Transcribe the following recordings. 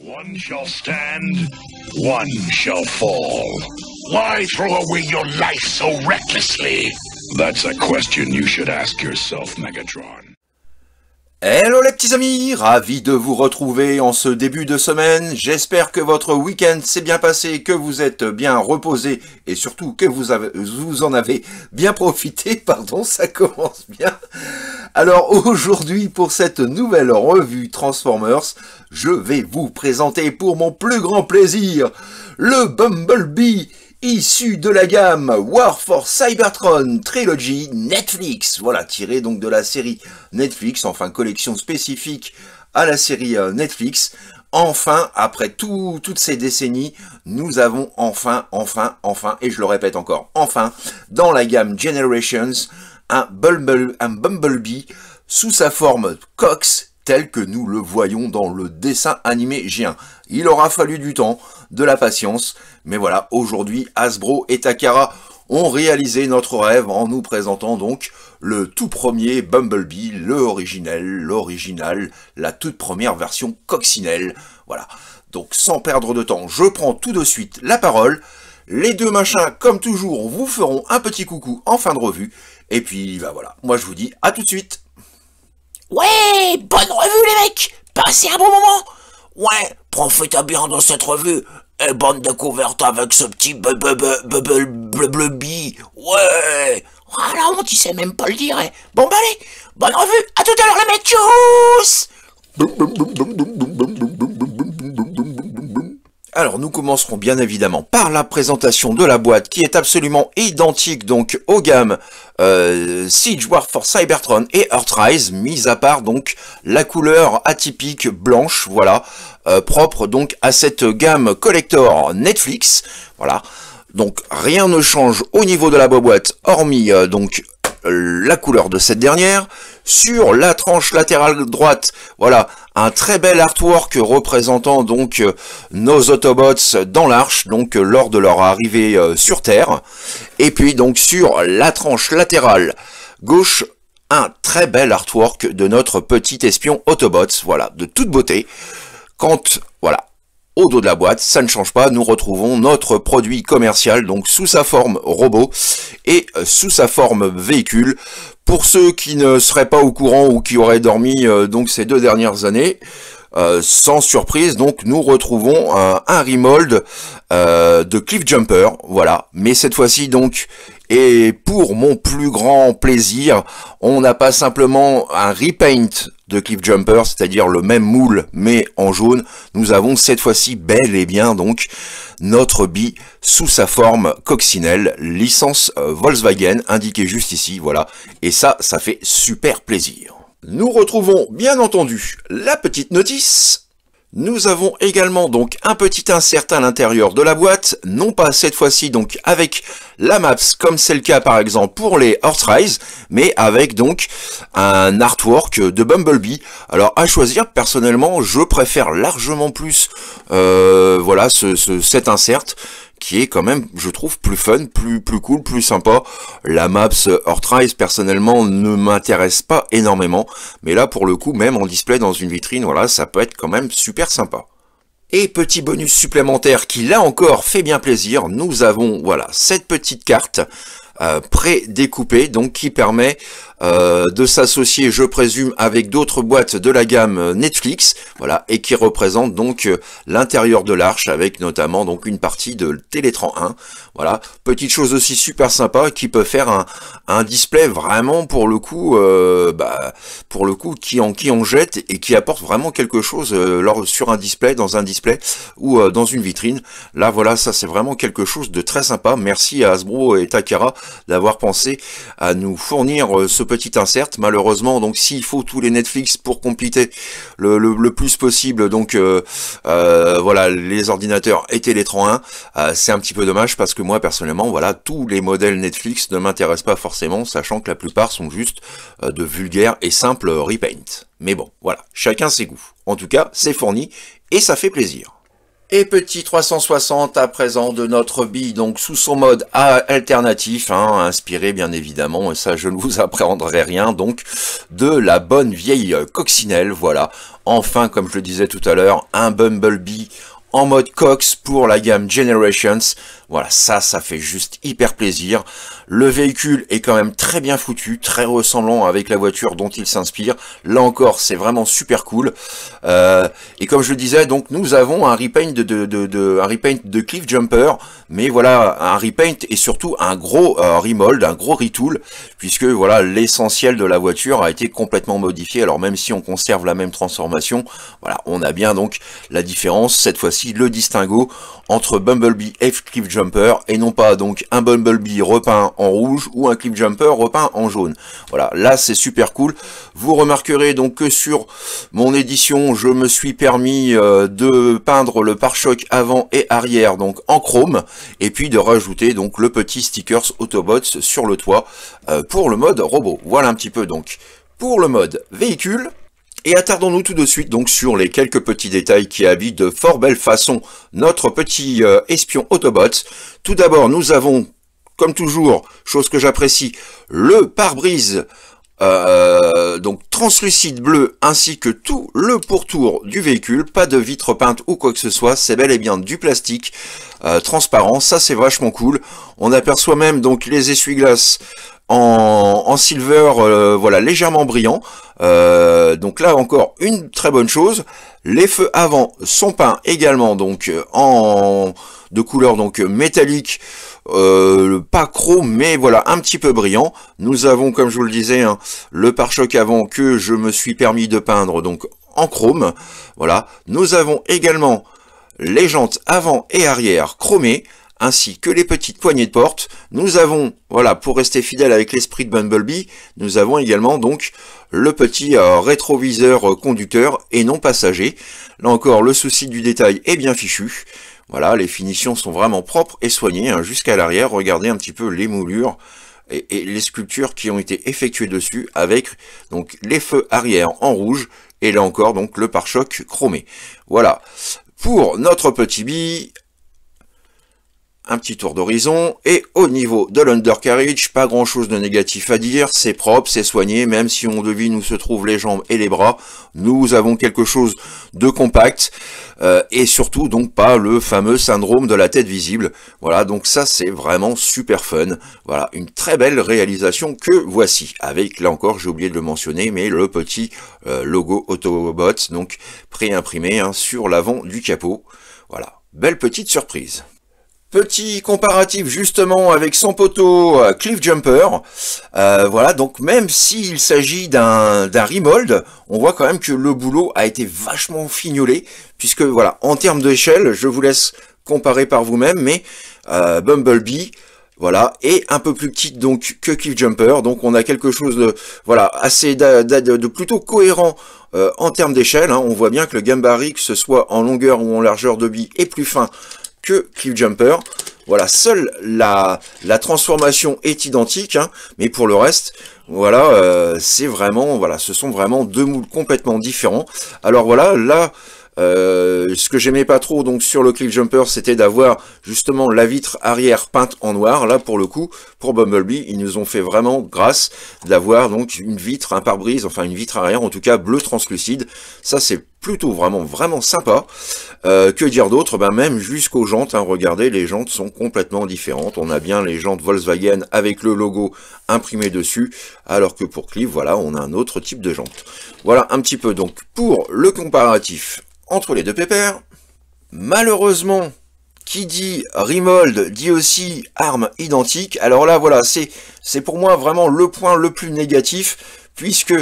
One shall stand, one shall fall. Why throw away your life so recklessly? That's a question you should ask yourself, Megatron. Hello les petits amis, ravi de vous retrouver en ce début de semaine. J'espère que votre week-end s'est bien passé, que vous êtes bien reposé et surtout que vous, vous en avez bien profité. Pardon, ça commence bien. Alors aujourd'hui pour cette nouvelle revue Transformers, je vais vous présenter pour mon plus grand plaisir le Bumblebee issu de la gamme War for Cybertron Trilogy Netflix. Voilà, tiré donc de la série Netflix, enfin collection spécifique à la série euh, Netflix. Enfin, après tout, toutes ces décennies, nous avons enfin, enfin, enfin, et je le répète encore, enfin, dans la gamme Generations, un, un Bumblebee sous sa forme Cox tel que nous le voyons dans le dessin animé géant. Il aura fallu du temps, de la patience, mais voilà, aujourd'hui, Hasbro et Takara ont réalisé notre rêve en nous présentant donc le tout premier Bumblebee, le originel, l'original, la toute première version coccinelle, voilà. Donc sans perdre de temps, je prends tout de suite la parole, les deux machins, comme toujours, vous feront un petit coucou en fin de revue, et puis bah voilà, moi je vous dis à tout de suite Ouais, bonne revue les mecs Passez un bon moment Ouais, profitez bien dans cette revue et bonne découverte avec ce petit bubble bleu Ouais Ah la honte, il sait même pas le dire hein. Bon bah allez, bonne revue, à tout à l'heure les mecs, tchuss alors nous commencerons bien évidemment par la présentation de la boîte qui est absolument identique donc aux gammes euh, Siege War for Cybertron et Earthrise, mis à part donc la couleur atypique blanche, voilà, euh, propre donc à cette gamme collector Netflix, voilà. Donc rien ne change au niveau de la boîte hormis euh, donc la couleur de cette dernière. Sur la tranche latérale droite, voilà, un très bel artwork représentant donc euh, nos Autobots dans l'arche, donc euh, lors de leur arrivée euh, sur Terre. Et puis donc sur la tranche latérale gauche, un très bel artwork de notre petit espion Autobots, voilà, de toute beauté. Quand, voilà, au dos de la boîte, ça ne change pas, nous retrouvons notre produit commercial, donc sous sa forme robot et euh, sous sa forme véhicule. Pour ceux qui ne seraient pas au courant ou qui auraient dormi euh, donc ces deux dernières années, euh, sans surprise, donc nous retrouvons un, remold de Cliff Jumper, voilà. Mais cette fois-ci donc et pour mon plus grand plaisir, on n'a pas simplement un repaint de Cliff Jumper, c'est-à-dire le même moule mais en jaune, nous avons cette fois-ci bel et bien donc notre bille sous sa forme coccinelle, licence euh, Volkswagen, indiquée juste ici, voilà, et ça, ça fait super plaisir. Nous retrouvons bien entendu la petite notice nous avons également donc un petit insert à l'intérieur de la boîte, non pas cette fois-ci donc avec la maps comme c'est le cas par exemple pour les Earthrise, mais avec donc un artwork de Bumblebee. Alors à choisir, personnellement je préfère largement plus euh, voilà ce, cet insert qui est quand même, je trouve, plus fun, plus, plus cool, plus sympa. La maps Earthrise, personnellement, ne m'intéresse pas énormément, mais là, pour le coup, même en display dans une vitrine, voilà, ça peut être quand même super sympa. Et petit bonus supplémentaire qui, là encore, fait bien plaisir, nous avons, voilà, cette petite carte, euh, pré-découpée, donc qui permet euh, de s'associer, je présume, avec d'autres boîtes de la gamme Netflix, voilà, et qui représente donc euh, l'intérieur de l'arche avec notamment donc une partie de Télétran 1. Voilà, petite chose aussi super sympa qui peut faire un, un display vraiment pour le coup, euh, bah, pour le coup qui en qui on jette et qui apporte vraiment quelque chose sur un display, dans un display ou dans une vitrine. Là voilà, ça c'est vraiment quelque chose de très sympa. Merci à Hasbro et Takara d'avoir pensé à nous fournir ce petite insert, malheureusement. Donc s'il faut tous les Netflix pour compléter le, le, plus possible, donc euh, euh, voilà, les ordinateurs et Télétran 1, euh, c'est un petit peu dommage parce que moi personnellement, voilà, tous les modèles Netflix ne m'intéressent pas forcément, sachant que la plupart sont juste de vulgaires et simples repaint. Mais bon, voilà, chacun ses goûts. En tout cas, c'est fourni et ça fait plaisir. Et petit 360 à présent de notre bille, donc sous son mode A alternatif, hein, inspiré bien évidemment, ça je ne vous appréhendrai rien, donc de la bonne vieille coccinelle, voilà. Enfin, comme je le disais tout à l'heure, un Bumblebee en mode Cox pour la gamme Generations, voilà, ça, ça fait juste hyper plaisir. Le véhicule est quand même très bien foutu, très ressemblant avec la voiture dont il s'inspire. Là encore, c'est vraiment super cool. Euh, et comme je le disais, donc nous avons un repaint de, de, de, un repaint de Cliff Jumper, mais voilà, un repaint et surtout un gros euh, remold, un gros retool, puisque voilà, l'essentiel de la voiture a été complètement modifié. Alors même si on conserve la même transformation, voilà, on a bien donc la différence, cette fois-ci, le distinguo entre Bumblebee et Cliff Jumper et non pas donc un Bumblebee repeint en rouge ou un clip jumper repeint en jaune. Voilà, là c'est super cool. Vous remarquerez donc que sur mon édition, je me suis permis euh, de peindre le pare-choc avant et arrière donc en chrome et puis de rajouter donc le petit stickers Autobots sur le toit euh, pour le mode robot. Voilà un petit peu donc pour le mode véhicule. Et attardons-nous tout de suite donc sur les quelques petits détails qui habitent de fort belle façon notre petit euh, espion Autobot. Tout d'abord, nous avons, comme toujours, chose que j'apprécie, le pare-brise euh, donc translucide bleu ainsi que tout le pourtour du véhicule, pas de vitre peinte ou quoi que ce soit, c'est bel et bien du plastique euh, transparent, ça c'est vachement cool. On aperçoit même donc les essuie-glaces en, silver, euh, voilà, légèrement brillant. Euh, donc là encore, une très bonne chose. Les feux avant sont peints également, donc euh, en de couleur donc métallique, pas chrome, mais voilà, un petit peu brillant. Nous avons, comme je vous le disais, hein, le pare-choc avant que je me suis permis de peindre, donc en chrome. Voilà. Nous avons également les jantes avant et arrière chromées ainsi que les petites poignées de porte. Nous avons, voilà, pour rester fidèle avec l'esprit de Bumblebee, nous avons également donc le petit euh, rétroviseur euh, conducteur et non passager. Là encore, le souci du détail est bien fichu. Voilà, les finitions sont vraiment propres et soignées hein. jusqu'à l'arrière. Regardez un petit peu les moulures et, les sculptures qui ont été effectuées dessus avec donc les feux arrière en rouge et là encore donc le pare-choc chromé. Voilà. Pour notre petit bille, un petit tour d'horizon, et au niveau de l'undercarriage, pas grand chose de négatif à dire, c'est propre, c'est soigné, même si on devine où se trouvent les jambes et les bras, nous avons quelque chose de compact, euh, et surtout donc pas le fameux syndrome de la tête visible, voilà, donc ça c'est vraiment super fun, voilà, une très belle réalisation que voici, avec, là encore j'ai oublié de le mentionner, mais le petit euh, logo Autobot, donc pré-imprimé hein, sur l'avant du capot, voilà, belle petite surprise. Petit comparatif justement avec son poteau euh, Cliff Jumper. Euh, voilà, donc même s'il s'agit d'un remold, on voit quand même que le boulot a été vachement fignolé, puisque voilà, en termes d'échelle, je vous laisse comparer par vous-même, mais euh, Bumblebee, voilà, est un peu plus petite donc que Cliff Jumper, donc on a quelque chose de voilà assez de, plutôt cohérent en termes d'échelle. Hein. On voit bien que le gambari, que ce soit en longueur ou en largeur de billes, est plus fin que Jumper, Voilà, seule la, la transformation est identique, hein, mais pour le reste, voilà, euh, c'est vraiment, voilà, ce sont vraiment deux moules complètement différents. Alors voilà, là, euh, ce que j'aimais pas trop donc sur le cliff jumper c'était d'avoir justement la vitre arrière peinte en noir là pour le coup pour Bumblebee ils nous ont fait vraiment grâce d'avoir donc une vitre un pare-brise enfin une vitre arrière en tout cas bleu translucide ça c'est plutôt vraiment vraiment sympa euh, que dire d'autre ben même jusqu'aux jantes hein, regardez les jantes sont complètement différentes on a bien les jantes Volkswagen avec le logo imprimé dessus alors que pour Cliff voilà on a un autre type de jante voilà un petit peu donc pour le comparatif entre les deux pépères. Malheureusement, qui dit Rimold dit aussi arme identique. Alors là, voilà, c'est pour moi vraiment le point le plus négatif, puisque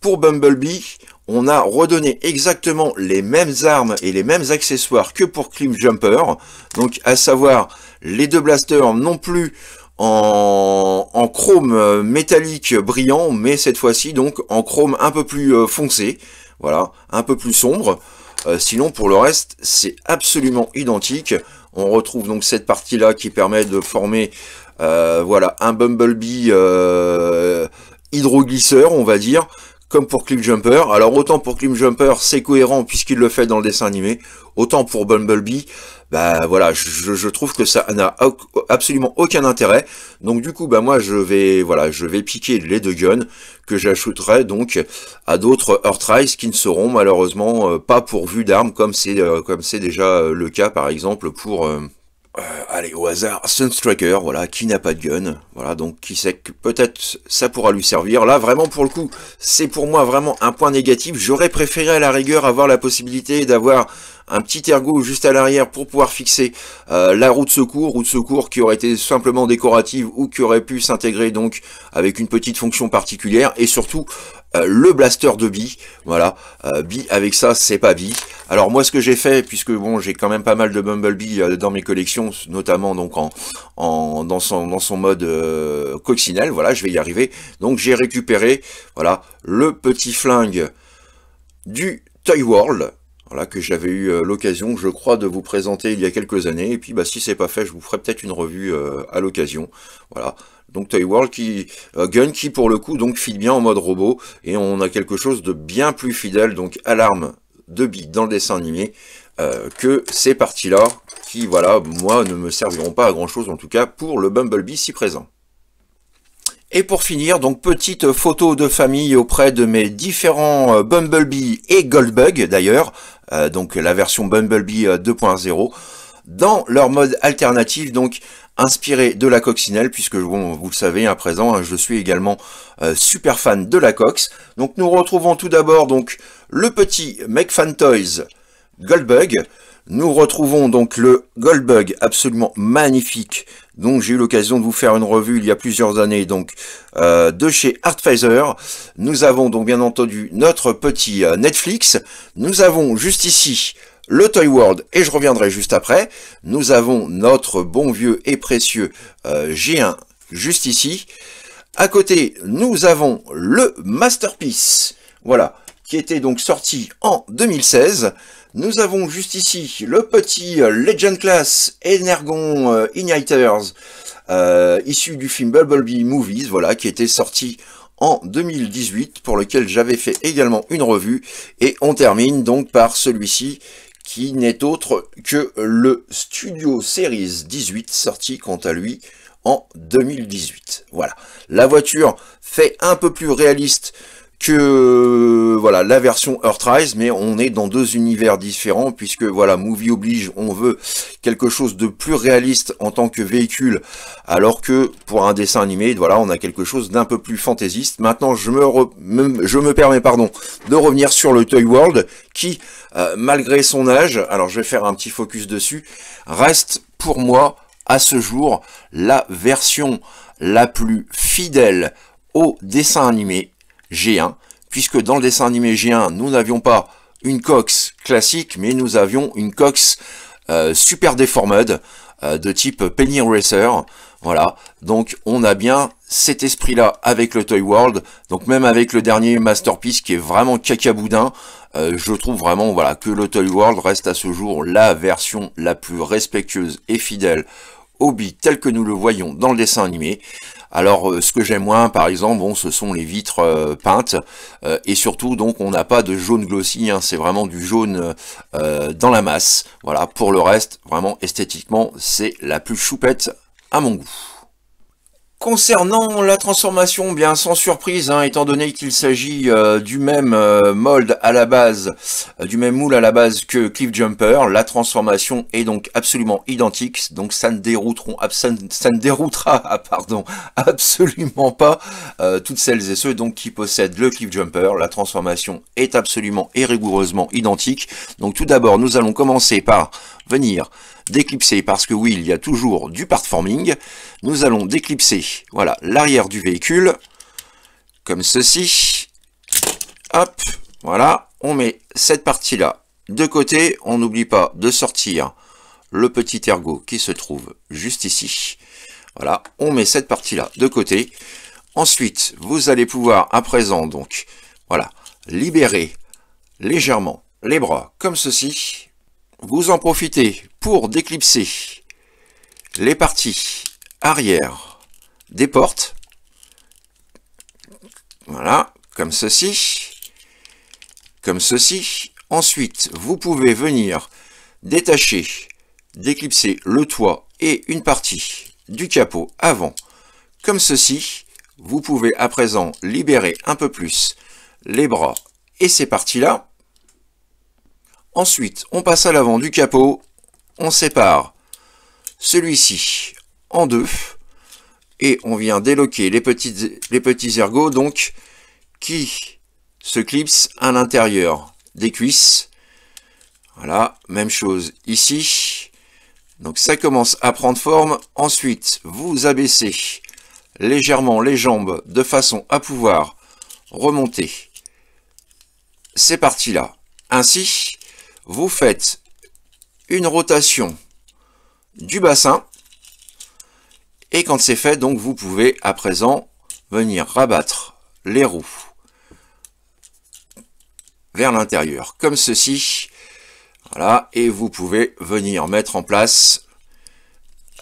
pour Bumblebee, on a redonné exactement les mêmes armes et les mêmes accessoires que pour Climb Jumper. Donc à savoir les deux blasters non plus en, en chrome euh, métallique brillant, mais cette fois-ci donc en chrome un peu plus euh, foncé, voilà, un peu plus sombre. Euh, sinon, pour le reste, c'est absolument identique. On retrouve donc cette partie-là qui permet de former euh, voilà, un Bumblebee euh, hydroglisseur, on va dire, comme pour Clip Jumper. Alors autant pour Clip Jumper, c'est cohérent puisqu'il le fait dans le dessin animé, autant pour Bumblebee, bah voilà, je, trouve que ça n'a absolument aucun intérêt. Donc du coup, bah moi je vais voilà, je vais piquer les deux guns que j'ajouterai donc à d'autres Earthrise qui ne seront malheureusement euh, pas pourvus d'armes comme c'est euh, comme c'est déjà euh, le cas par exemple pour euh, allez, au hasard, Sunstriker, voilà, qui n'a pas de gun, voilà, donc qui sait que peut-être ça pourra lui servir. Là, vraiment, pour le coup, c'est pour moi vraiment un point négatif. J'aurais préféré à la rigueur avoir la possibilité d'avoir un petit ergot juste à l'arrière pour pouvoir fixer euh, la roue de secours, roue de secours qui aurait été simplement décorative ou qui aurait pu s'intégrer donc avec une petite fonction particulière et surtout euh, le blaster de Bi, Voilà, Bi euh, avec ça, c'est pas Bi. Alors moi, ce que j'ai fait, puisque bon, j'ai quand même pas mal de Bumblebee euh, dans mes collections, notamment donc en, dans son son mode coccinelle. Voilà, je vais y arriver. Donc j'ai récupéré, voilà, le petit flingue du Toy World. Voilà, que j'avais eu l'occasion, je crois, de vous présenter il y a quelques années. Et puis, bah, si c'est pas fait, je vous ferai peut-être une revue à l'occasion. Voilà. Donc Toy World qui euh, Gun qui pour le coup donc file bien en mode robot et on a quelque chose de bien plus fidèle donc à l'arme de Big dans le dessin animé euh, que ces parties là qui voilà moi ne me serviront pas à grand chose en tout cas pour le Bumblebee si présent. Et pour finir, donc petite photo de famille auprès de mes différents euh, Bumblebee et Goldbug d'ailleurs, donc la version Bumblebee 2.0, dans leur mode alternatif, donc inspiré de la coccinelle, puisque vous le savez à présent, hein, je suis également euh, super fan de la cox. Donc nous retrouvons tout d'abord donc le petit Make Fan Toys Goldbug. Nous retrouvons donc le Goldbug absolument magnifique, dont j'ai eu l'occasion de vous faire une revue il y a plusieurs années, donc euh, de chez Artpfizer. Nous avons donc bien entendu notre petit euh, Netflix. Nous avons juste ici le Toy World, et je reviendrai juste après. Nous avons notre bon vieux et précieux euh, G1 juste ici. À côté, nous avons le Masterpiece, voilà, qui était donc sorti en 2016. Nous avons juste ici le petit euh, Legend Class Energon euh, Igniters, issu du film Bee Movies, voilà, qui était sorti en 2018, pour lequel j'avais fait également une revue. Et on termine donc par celui-ci, qui n'est autre que le Studio Series 18, sorti quant à lui en 2018. Voilà, la voiture fait un peu plus réaliste que euh, voilà la version Earthrise, mais on est dans deux univers différents puisque voilà Movie oblige, on veut quelque chose de plus réaliste en tant que véhicule, alors que pour un dessin animé, voilà, on a quelque chose d'un peu plus fantaisiste. Maintenant, je me, permets pardon de revenir sur le Toy World qui, euh, malgré son âge, alors je vais faire un petit focus dessus, reste pour moi à ce jour la version la plus fidèle au dessin animé G1, puisque dans le dessin animé G1, nous n'avions pas une cox classique, mais nous avions une cox euh, super déformade euh, de type Penny Racer. Voilà, donc on a bien cet esprit-là avec le Toy World. Donc même avec le dernier Masterpiece qui est vraiment cacaboudin, euh, je trouve vraiment voilà, que le Toy World reste à ce jour la version la plus respectueuse et fidèle au B, tel que nous le voyons dans le dessin animé. Alors euh, ce que j'aime moins par exemple, bon, ce sont les vitres euh, peintes euh, et surtout donc on n'a pas de jaune glossy, hein, c'est vraiment du jaune dans la masse. Voilà, pour le reste, vraiment esthétiquement c'est la plus choupette à mon goût. Concernant la transformation, bien sans surprise, hein, étant donné qu'il s'agit euh, du même euh, mold à la base, euh, du même moule à la base que Cliff Jumper, la transformation est donc absolument identique, donc ça ne, déroutera ah, absolument pas toutes celles et ceux donc, qui possèdent le Cliff Jumper. La transformation est absolument et rigoureusement identique. Donc tout d'abord, nous allons commencer par venir déclipser, parce que oui, il y a toujours du part forming. nous allons déclipser, voilà, l'arrière du véhicule, comme ceci, hop, voilà, on met cette partie-là de côté, on n'oublie pas de sortir le petit ergot qui se trouve juste ici, voilà, on met cette partie-là de côté, ensuite, vous allez pouvoir à présent, donc, voilà, libérer légèrement les bras comme ceci, vous en profitez pour déclipser les parties arrière des portes. Voilà, comme ceci. Comme ceci. Ensuite, vous pouvez venir détacher, déclipser le toit et une partie du capot avant, comme ceci. Vous pouvez à présent libérer un peu plus les bras et ces parties-là. Ensuite, on passe à l'avant du capot, on sépare celui-ci en deux, et on vient déloquer les petits, les petits ergots, donc, qui se clipsent à l'intérieur des cuisses. Voilà, même chose ici. Donc ça commence à prendre forme. Ensuite, vous abaissez légèrement les jambes de façon à pouvoir remonter ces parties-là. Ainsi, vous faites une rotation du bassin. Et quand c'est fait, donc vous pouvez à présent venir rabattre les roues vers l'intérieur, comme ceci. Voilà, et vous pouvez venir mettre en place,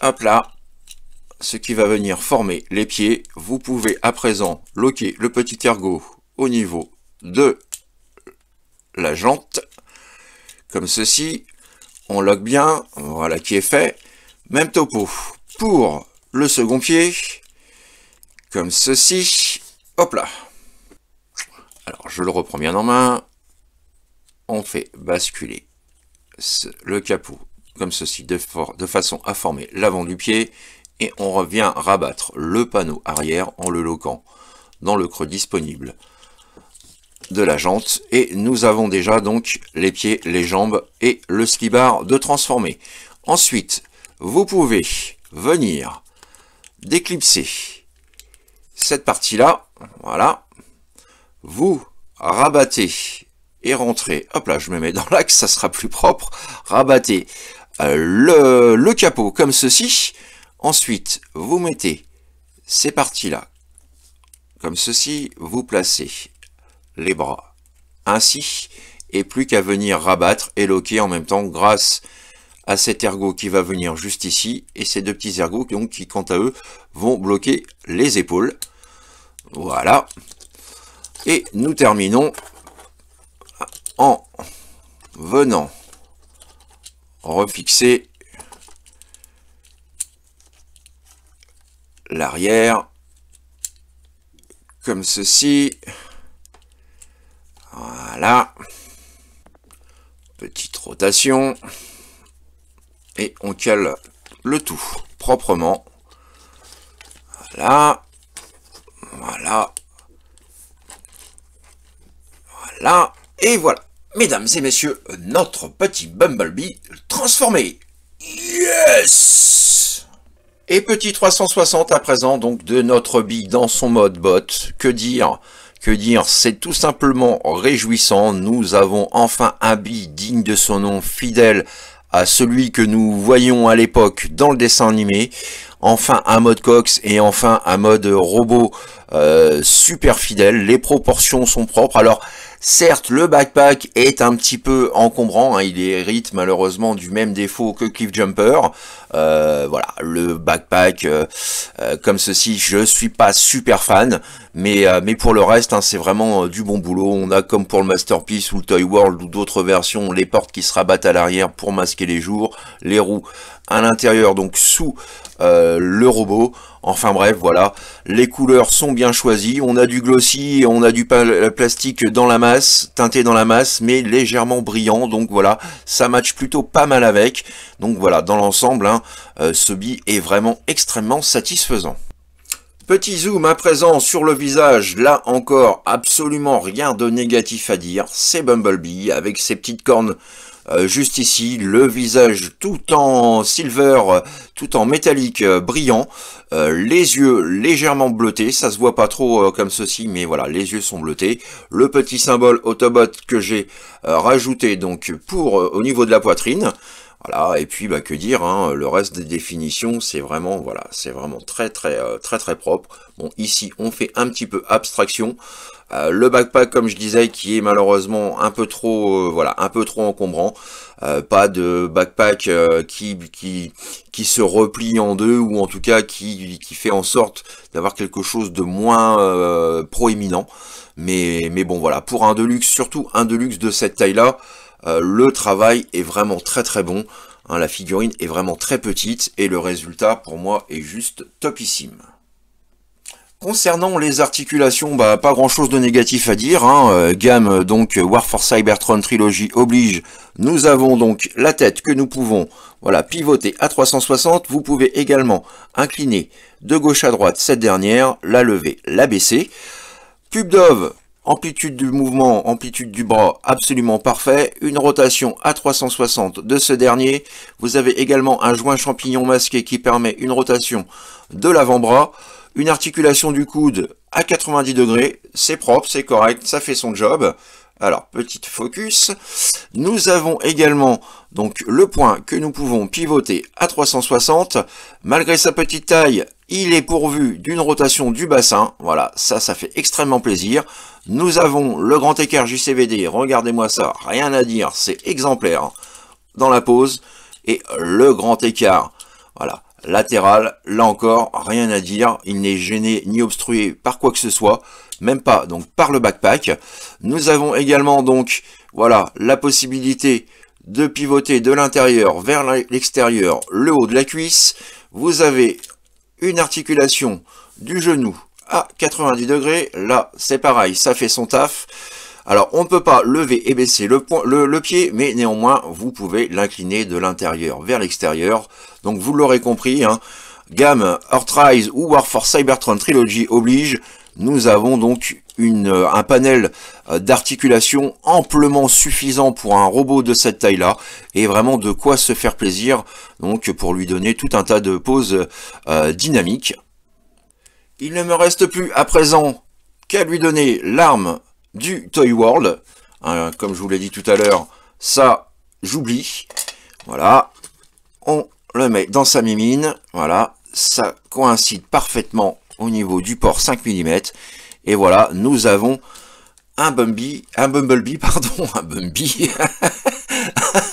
hop plat, ce qui va venir former les pieds. Vous pouvez à présent loquer le petit ergot au niveau de la jante comme ceci. On loque bien, voilà qui est fait. Même topo pour le second pied, comme ceci. Hop là. Alors, je le reprends bien en main. On fait basculer le capot comme ceci, de, de façon à former l'avant du pied. Et on revient rabattre le panneau arrière en le loquant dans le creux disponible de la jante et nous avons déjà donc les pieds, les jambes et le ski bar de transformer. Ensuite, vous pouvez venir déclipser cette partie-là, voilà, vous rabattez et rentrez, hop là je me mets dans l'axe, ça sera plus propre, rabattez euh, le, le capot comme ceci, ensuite vous mettez ces parties-là comme ceci, vous placez les bras. Ainsi, et plus qu'à venir rabattre et loquer en même temps grâce à cet ergot qui va venir juste ici et ces deux petits ergots donc, qui, quant à eux, vont bloquer les épaules. Voilà. Et nous terminons en venant refixer l'arrière comme ceci. Voilà. Petite rotation. Et on cale le tout proprement. Voilà. Voilà. Voilà. Et voilà. Mesdames et messieurs, notre petit Bumblebee transformé. Yes Et petit 360 à présent donc de notre bille dans son mode bot. Que dire dire, c'est tout simplement réjouissant, nous avons enfin un Bi digne de son nom, fidèle à celui que nous voyons à l'époque dans le dessin animé, enfin un mode Cox et enfin un mode robot euh, super fidèle, les proportions sont propres, alors Certes, le backpack est un petit peu encombrant, hein, il hérite malheureusement du même défaut que Cliff Jumper. Euh, voilà, le backpack euh, euh, comme ceci, je suis pas super fan, mais, mais pour le reste, hein, c'est vraiment du bon boulot. On a comme pour le Masterpiece ou le Toy World ou d'autres versions, les portes qui se rabattent à l'arrière pour masquer les jours, les roues à l'intérieur, donc sous euh, le robot. Enfin bref, voilà, les couleurs sont bien choisies. On a du glossy, on a du euh, plastique dans la masse, teinté dans la masse, mais légèrement brillant. Donc voilà, ça match plutôt pas mal avec. Donc voilà, dans l'ensemble, hein, euh, ce bi est vraiment extrêmement satisfaisant. Petit zoom à présent sur le visage, là encore absolument rien de négatif à dire, c'est Bumblebee avec ses petites cornes euh, juste ici, le visage tout en silver, tout en métallique euh, brillant. Euh, les yeux légèrement bleutés, ça se voit pas trop comme ceci, mais voilà, les yeux sont bleutés. Le petit symbole Autobot que j'ai rajouté donc pour au niveau de la poitrine. Voilà, et puis bah, que dire, hein, le reste des définitions, c'est vraiment, voilà, c'est vraiment très très très très propre. Bon, ici on fait un petit peu abstraction. Euh, le backpack, comme je disais, qui est malheureusement un peu trop, euh, voilà, un peu trop encombrant. Euh, pas de backpack qui, qui, qui se replie en deux ou en tout cas qui, qui fait en sorte d'avoir quelque chose de moins proéminent. Mais, mais bon, voilà, pour un deluxe, surtout un deluxe de cette taille-là, le travail est vraiment très très bon. Hein. la figurine est vraiment très petite et le résultat pour moi est juste topissime. Concernant les articulations, bah, pas grand chose de négatif à dire. Hein. Euh, gamme euh, donc euh, War for Cybertron Trilogy oblige. Nous avons donc la tête que nous pouvons voilà, pivoter à 360. Vous pouvez également incliner de gauche à droite cette dernière, la lever, la baisser. Cube Dove, amplitude du mouvement, amplitude du bras absolument parfait, une rotation à 360 de ce dernier, vous avez également un joint champignon masqué qui permet une rotation de l'avant-bras, une articulation du coude à 90 degrés, c'est propre, c'est correct, ça fait son job. Alors, petite focus. Nous avons également donc le point que nous pouvons pivoter à 360. Malgré sa petite taille, il est pourvu d'une rotation du bassin. Voilà, ça, ça fait extrêmement plaisir. Nous avons le grand écart JCVD. Regardez-moi ça, rien à dire, c'est exemplaire dans la pose. Et le grand écart, voilà, latéral, là encore, rien à dire, il n'est gêné ni obstrué par quoi que ce soit, même pas donc par le backpack. Nous avons également donc voilà la possibilité de pivoter de l'intérieur vers l'extérieur le haut de la cuisse. Vous avez une articulation du genou à 90 degrés, là c'est pareil, ça fait son taf. Alors, on ne peut pas lever et baisser le, le, pied, mais néanmoins, vous pouvez l'incliner de l'intérieur vers l'extérieur. Donc, vous l'aurez compris, hein, gamme Earthrise ou War for Cybertron Trilogy oblige, nous avons donc une, un panel euh, d'articulation amplement suffisant pour un robot de cette taille-là et vraiment de quoi se faire plaisir donc pour lui donner tout un tas de poses euh, dynamiques. Il ne me reste plus à présent qu'à lui donner l'arme du Toy World. Hein, comme je vous l'ai dit tout à l'heure, ça, j'oublie. Voilà, on le met dans sa mimine. Voilà, ça coïncide parfaitement au niveau du port 5 mm. Et voilà, nous avons un Bumblebee, un Bumblebee, pardon, un Bumblebee,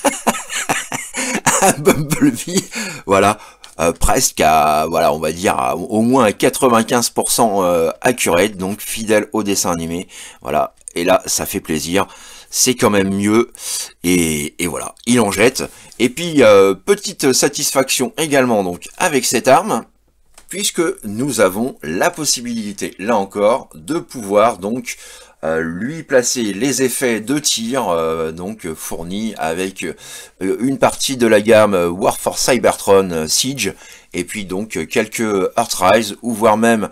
un Bumblebee, voilà, euh, presque à, voilà, on va dire au moins à 95% euh, accurate, donc fidèle au dessin animé. Voilà, et là, ça fait plaisir. C'est quand même mieux. Et, et, voilà, il en jette. Et puis, euh, petite satisfaction également donc avec cette arme puisque nous avons la possibilité, là encore, de pouvoir donc euh, lui placer les effets de tir euh, donc fournis avec euh, une partie de la gamme War for Cybertron Siege et puis donc quelques Earthrise ou voire même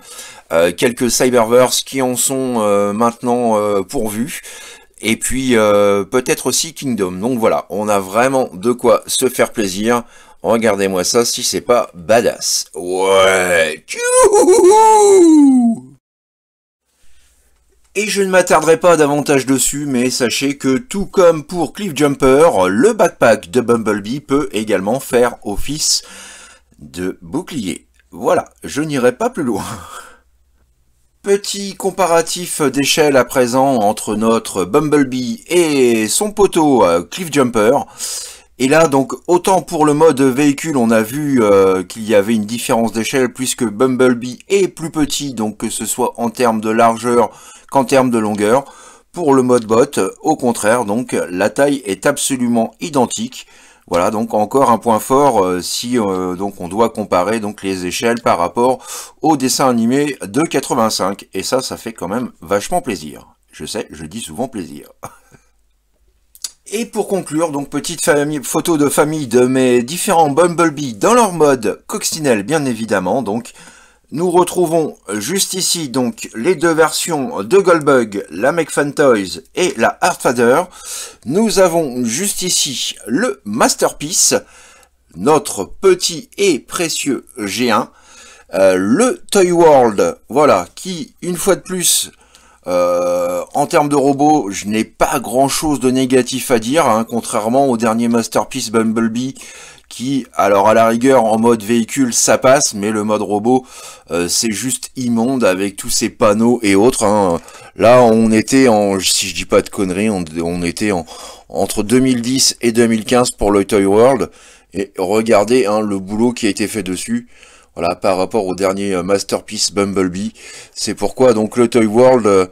quelques Cyberverse qui en sont maintenant pourvus et puis peut-être aussi Kingdom. Donc voilà, on a vraiment de quoi se faire plaisir. Regardez-moi ça si c'est pas badass. Ouais. Et je ne m'attarderai pas davantage dessus, mais sachez que tout comme pour Cliff Jumper, le backpack de Bumblebee peut également faire office de bouclier. Voilà, je n'irai pas plus loin. Petit comparatif d'échelle à présent entre notre Bumblebee et son poteau euh, Cliff Jumper. Et là, donc, autant pour le mode véhicule, on a vu euh, qu'il y avait une différence d'échelle puisque Bumblebee est plus petit, donc que ce soit en termes de largeur qu'en termes de longueur. Pour le mode bot, au contraire, donc la taille est absolument identique. Voilà, donc encore un point fort euh, si euh, donc on doit comparer donc les échelles par rapport au dessin animé de 85. Et ça, ça fait quand même vachement plaisir. Je sais, je dis souvent plaisir. Et pour conclure, donc petite photo de famille de mes différents Bumblebee dans leur mode coccinelle bien évidemment. Donc nous retrouvons juste ici donc les deux versions de Goldbug, la McFan Toys et la Heartfather. Nous avons juste ici le Masterpiece, notre petit et précieux G1. Euh, le Toy World, voilà, qui une fois de plus euh, en termes de robot, je n'ai pas grand chose de négatif à dire, hein, contrairement au dernier Masterpiece Bumblebee alors à la rigueur, en mode véhicule, ça passe, mais le mode robot, euh, c'est juste immonde avec tous ces panneaux et autres. Hein. Là, on était en, si je dis pas de conneries, on, était en, entre 2010 et 2015 pour le Toy World. Et regardez hein, le boulot qui a été fait dessus. Voilà, par rapport au dernier euh, Masterpiece Bumblebee. C'est pourquoi donc le Toy World... Euh,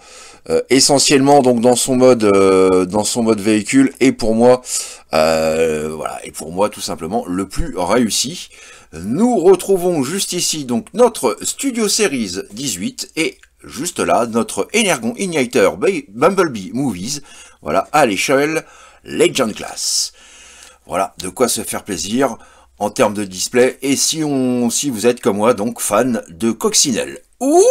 euh, essentiellement donc dans son mode euh, dans son mode véhicule et pour moi euh, voilà et pour moi tout simplement le plus réussi. Nous retrouvons juste ici donc notre Studio Series 18 et juste là notre Energon Igniter Bumblebee Movies voilà à l'échelle Legend Class. Voilà de quoi se faire plaisir en termes de display et si on si vous êtes comme moi donc fan de Coccinelle. Ouh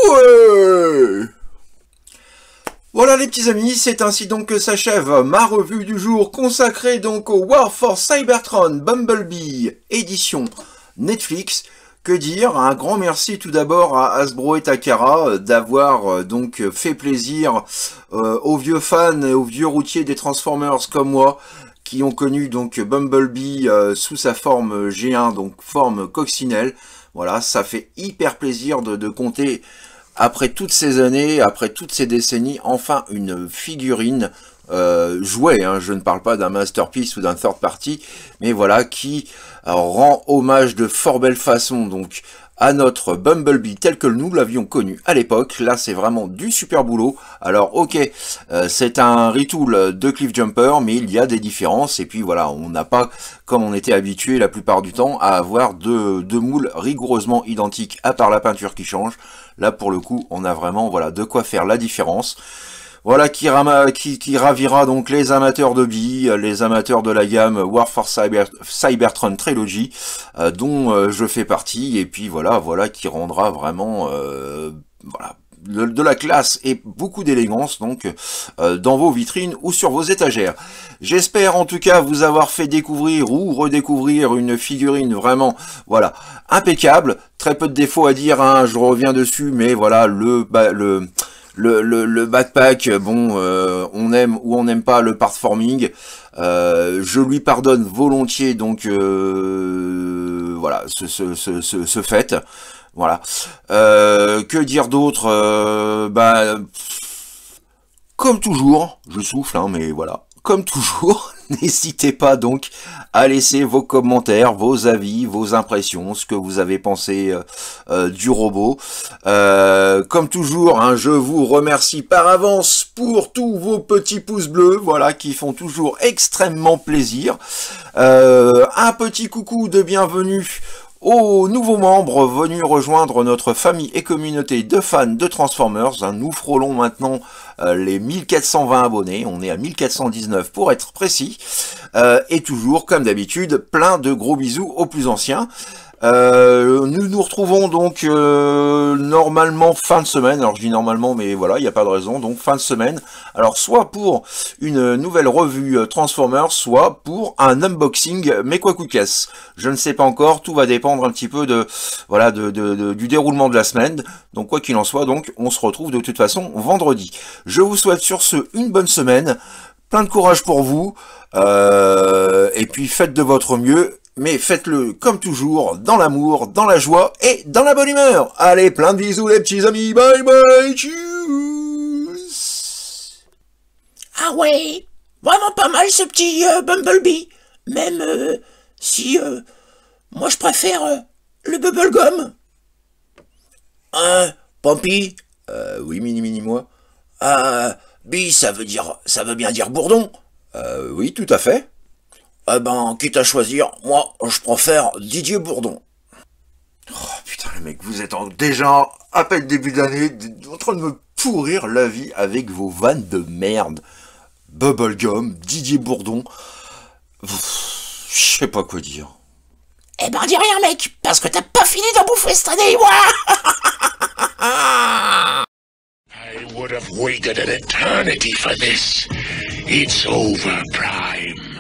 voilà les petits amis, c'est ainsi donc que s'achève ma revue du jour consacrée donc au War for Cybertron Bumblebee édition Netflix. Que dire Un grand merci tout d'abord à Hasbro et Takara d'avoir euh, donc fait plaisir euh, aux vieux fans et aux vieux routiers des Transformers comme moi qui ont connu donc Bumblebee euh, sous sa forme G1, donc forme coccinelle. Voilà, ça fait hyper plaisir de, de compter après toutes ces années, après toutes ces décennies, enfin une figurine euh, jouée, hein. je ne parle pas d'un masterpiece ou d'un third party, mais voilà, qui rend hommage de fort belle façon donc à notre Bumblebee tel que nous l'avions connu à l'époque. Là, c'est vraiment du super boulot. Alors, ok, euh, c'est un retool de Cliff Jumper, mais il y a des différences. Et puis voilà, on n'a pas, comme on était habitué la plupart du temps, à avoir deux, deux moules rigoureusement identiques, à part la peinture qui change. Là, pour le coup, on a vraiment voilà de quoi faire la différence. Voilà qui, qui, ravira donc les amateurs de billes, les amateurs de la gamme War for Cybertron Trilogy, euh, dont euh, je fais partie, et puis voilà, voilà qui rendra vraiment euh, voilà, de, la classe et beaucoup d'élégance donc dans vos vitrines ou sur vos étagères. J'espère en tout cas vous avoir fait découvrir ou redécouvrir une figurine vraiment voilà impeccable, très peu de défauts à dire, hein, je reviens dessus, mais voilà le bah, le le, le, le backpack, euh, bon, euh, on aime ou on n'aime pas le partforming. Euh, je lui pardonne volontiers, donc voilà, ce, ce, ce, ce, fait. Voilà. que dire d'autre Bah, comme toujours, je souffle, hein, mais voilà, comme toujours. N'hésitez pas donc à laisser vos commentaires, vos avis, vos impressions, ce que vous avez pensé euh, euh, du robot. Euh, comme toujours, hein, je vous remercie par avance pour tous vos petits pouces bleus, voilà, qui font toujours extrêmement plaisir. un petit coucou de bienvenue aux nouveaux membres venus rejoindre notre famille et communauté de fans de Transformers, hein, nous frôlons maintenant euh, les 1420 abonnés, on est à 1419 pour être précis, euh, et toujours comme d'habitude plein de gros bisous aux plus anciens. Euh, nous nous retrouvons donc euh, normalement fin de semaine. Alors je dis normalement, mais voilà, il n'y a pas de raison. Donc fin de semaine. Alors soit pour une nouvelle revue euh, Transformers, soit pour un unboxing, mais quoi coûte Je ne sais pas encore. Tout va dépendre un petit peu de voilà du déroulement de la semaine. Donc quoi qu'il en soit, donc on se retrouve de toute façon vendredi. Je vous souhaite sur ce une bonne semaine. Plein de courage pour vous, et puis faites de votre mieux, mais faites-le comme toujours dans l'amour, dans la joie et dans la bonne humeur. Allez, plein de bisous les petits amis, bye bye, tchuss Ah ouais, vraiment pas mal ce petit euh, Bumblebee, même euh, si euh, moi je préfère le bubblegum. Hein, Pompi Oui, mini mini moi. Ah, bi ça veut dire, ça veut bien dire bourdon. oui, tout à fait. Eh ben, quitte à choisir, moi, je préfère Didier Bourdon. Oh putain, les mecs, vous êtes en... déjà à peine début d'année en train de me pourrir la vie avec vos vannes de merde. Bubblegum, Didier Bourdon. Je sais pas quoi dire. Eh ben, dis rien, mec, parce que t'as pas fini d'en bouffer cette année, moi I would have waited an eternity for this. It's over, Prime.